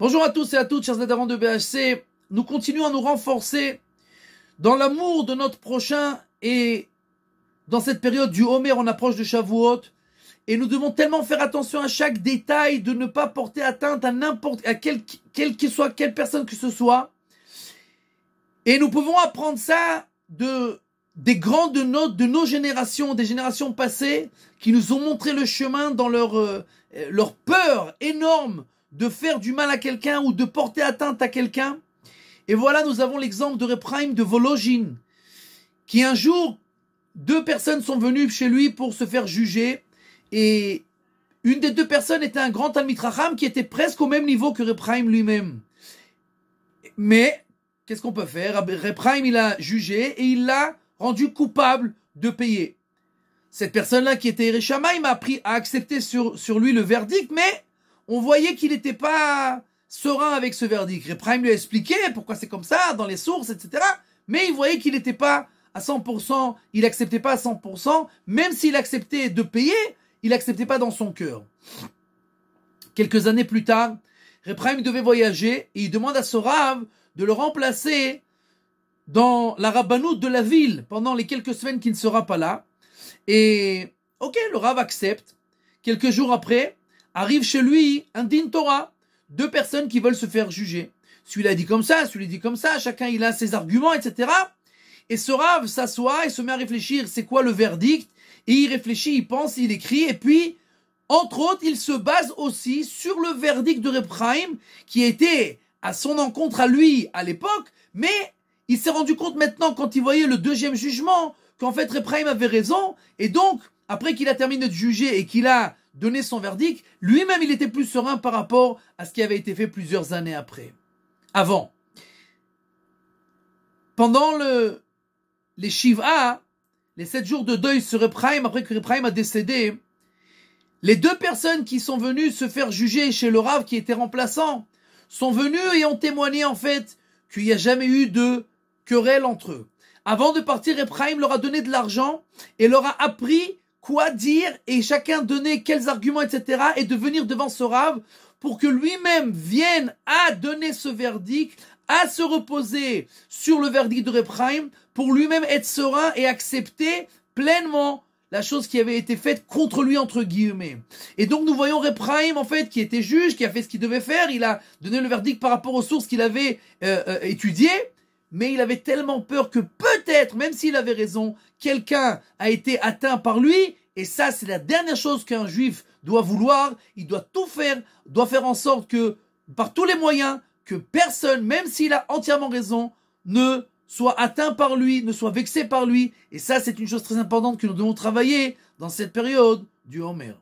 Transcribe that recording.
Bonjour à tous et à toutes, chers adhérents de BHC. Nous continuons à nous renforcer dans l'amour de notre prochain et dans cette période du Homer, en approche de Chavouot Et nous devons tellement faire attention à chaque détail de ne pas porter atteinte à n'importe, à quelle, quelle que soit, quelle personne que ce soit. Et nous pouvons apprendre ça de, des grandes notes de nos générations, des générations passées, qui nous ont montré le chemin dans leur, euh, leur peur énorme de faire du mal à quelqu'un ou de porter atteinte à quelqu'un. Et voilà, nous avons l'exemple de Repraim de Vologine, qui un jour, deux personnes sont venues chez lui pour se faire juger, et une des deux personnes était un grand Talmid qui était presque au même niveau que Repraim lui-même. Mais, qu'est-ce qu'on peut faire ah ben, Repraim, il a jugé et il l'a rendu coupable de payer. Cette personne-là qui était il m'a appris à accepter sur lui le verdict, mais on voyait qu'il n'était pas serein avec ce verdict. Et lui lui expliqué pourquoi c'est comme ça, dans les sources, etc. Mais il voyait qu'il n'était pas à 100%, il n'acceptait pas à 100%, même s'il acceptait de payer, il n'acceptait pas dans son cœur. Quelques années plus tard, Reprime devait voyager et il demande à Rav de le remplacer dans la rabbanoute de la ville pendant les quelques semaines qu'il ne sera pas là. Et ok, le Rav accepte. Quelques jours après, arrive chez lui un din Torah, deux personnes qui veulent se faire juger. Celui-là dit comme ça, celui-là dit comme ça, chacun il a ses arguments, etc. Et ce rave s'assoit et se met à réfléchir, c'est quoi le verdict Et il réfléchit, il pense, il écrit, et puis, entre autres, il se base aussi sur le verdict de Rephaim qui était à son encontre à lui à l'époque, mais il s'est rendu compte maintenant, quand il voyait le deuxième jugement, qu'en fait Rephaim avait raison, et donc, après qu'il a terminé de juger et qu'il a donner son verdict, lui-même il était plus serein par rapport à ce qui avait été fait plusieurs années après. Avant. Pendant le, les Shiva, les sept jours de deuil sur Reprime, après que a décédé, les deux personnes qui sont venues se faire juger chez le Rav qui était remplaçant sont venues et ont témoigné en fait qu'il n'y a jamais eu de querelle entre eux. Avant de partir, Reprime leur a donné de l'argent et leur a appris quoi dire et chacun donner quels arguments, etc. et de venir devant ce rave pour que lui-même vienne à donner ce verdict, à se reposer sur le verdict de Reprime, pour lui-même être serein et accepter pleinement la chose qui avait été faite contre lui, entre guillemets. Et donc nous voyons Reprime, en fait, qui était juge, qui a fait ce qu'il devait faire, il a donné le verdict par rapport aux sources qu'il avait euh, euh, étudiées, mais il avait tellement peur que peut-être, même s'il avait raison, quelqu'un a été atteint par lui et ça, c'est la dernière chose qu'un juif doit vouloir. Il doit tout faire, doit faire en sorte que, par tous les moyens, que personne, même s'il a entièrement raison, ne soit atteint par lui, ne soit vexé par lui. Et ça, c'est une chose très importante que nous devons travailler dans cette période du Homer.